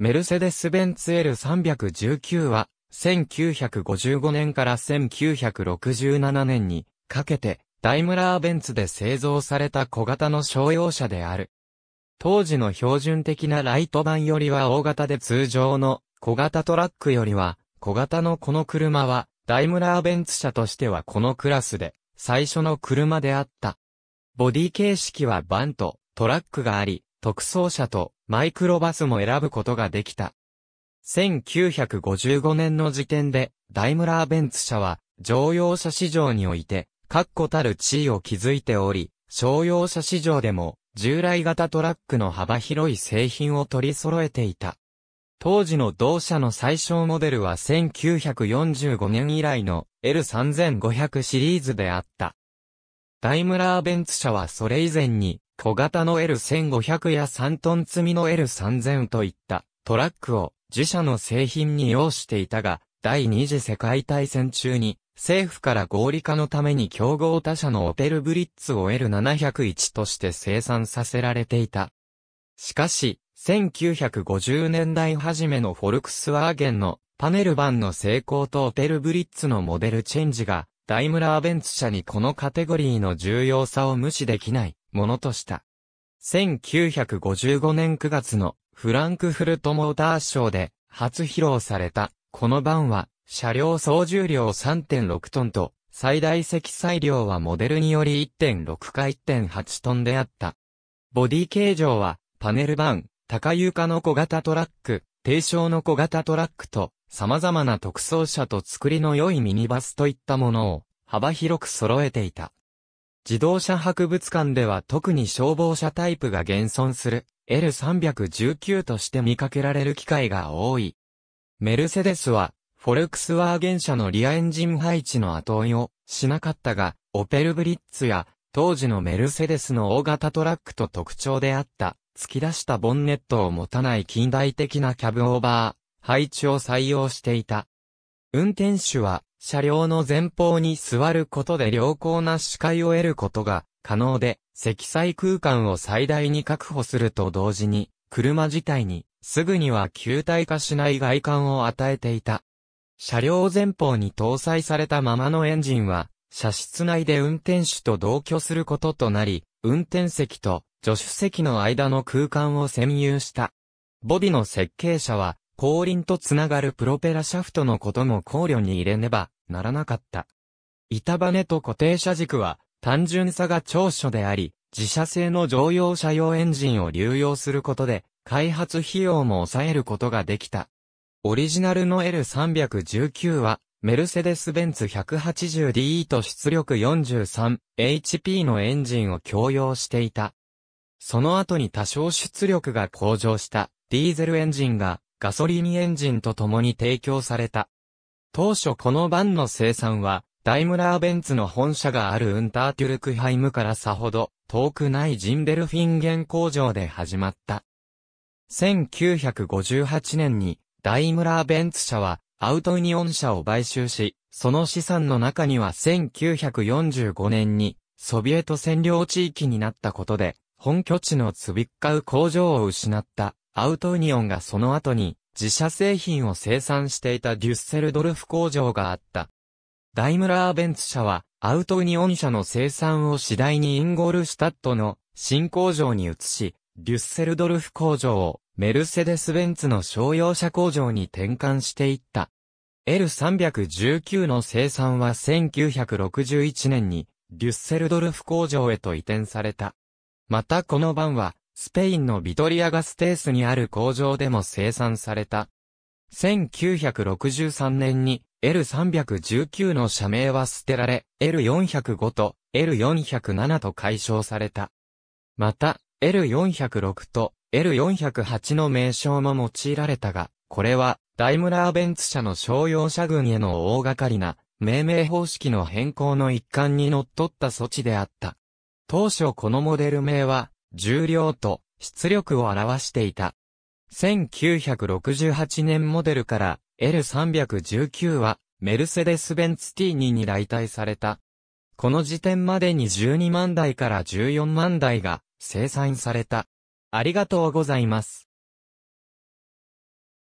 メルセデス・ベンツ L319 は、1955年から1967年にかけて、ダイムラー・ベンツで製造された小型の商用車である。当時の標準的なライト版よりは大型で通常の小型トラックよりは、小型のこの車は、ダイムラー・ベンツ車としてはこのクラスで、最初の車であった。ボディ形式はバンとトラックがあり、特装車とマイクロバスも選ぶことができた。1955年の時点で、ダイムラーベンツ社は、乗用車市場において、確固たる地位を築いており、商用車市場でも、従来型トラックの幅広い製品を取り揃えていた。当時の同社の最小モデルは1945年以来の L3500 シリーズであった。ダイムラーベンツ社はそれ以前に小型の L1500 や3トン積みの L3000 といったトラックを自社の製品に要していたが、第二次世界大戦中に政府から合理化のために競合他社のオペルブリッツを L701 として生産させられていた。しかし、1950年代初めのフォルクスワーゲンのパネル版の成功とオペルブリッツのモデルチェンジがダイムラーベンツ社にこのカテゴリーの重要さを無視できないものとした。1955年9月のフランクフルトモーターショーで初披露された、このバンは、車両総重量3.6トンと、最大積載量はモデルにより1.6か1.8トンであった。ボディ形状は、パネルバン、高床の小型トラック、低床の小型トラックと、様々な特装車と作りの良いミニバスといったものを、幅広く揃えていた。自動車博物館では特に消防車タイプが現存する L319 として見かけられる機会が多い。メルセデスは、フォルクスワーゲン車のリアエンジン配置の後追いをしなかったが、オペルブリッツや当時のメルセデスの大型トラックと特徴であった突き出したボンネットを持たない近代的なキャブオーバー配置を採用していた。運転手は車両の前方に座ることで良好な視界を得ることが可能で、積載空間を最大に確保すると同時に、車自体にすぐには球体化しない外観を与えていた。車両前方に搭載されたままのエンジンは、車室内で運転手と同居することとなり、運転席と助手席の間の空間を占有した。ボディの設計者は、後輪とつながるプロペラシャフトのことも考慮に入れねばならなかった。板バネと固定車軸は単純さが長所であり、自社製の乗用車用エンジンを流用することで、開発費用も抑えることができた。オリジナルの L319 は、メルセデス・ベンツ 180DE と出力 43HP のエンジンを共用していた。その後に多少出力が向上したディーゼルエンジンがガソリンエンジンと共に提供された。当初このバンの生産は、ダイムラーベンツの本社があるウンターテュルクハイムからさほど遠くないジンベルフィンゲン工場で始まった。1958年にダイムラーベンツ社はアウトユニオン社を買収し、その資産の中には1945年にソビエト占領地域になったことで本拠地のツビッカウ工場を失ったアウトウニオンがその後に自社製品を生産していたデュッセルドルフ工場があった。ダイムラーベンツ社はアウトウニオン社の生産を次第にインゴールシュタットの新工場に移し、デュッセルドルフ工場をメルセデス・ベンツの商用車工場に転換していった。L319 の生産は1961年にデュッセルドルフ工場へと移転された。またこの番はスペインのビトリアガステースにある工場でも生産された。1963年に L319 の社名は捨てられ、L405 と L407 と解消された。また、L406 と L408 の名称も用いられたが、これはダイムラーベンツ社の商用車群への大掛かりな命名方式の変更の一環に則った措置であった。当初このモデル名は重量と出力を表していた。1968年モデルから L319 はメルセデス・ベンツ T2 に代替された。この時点までに12万台から14万台が生産された。ありがとうございます。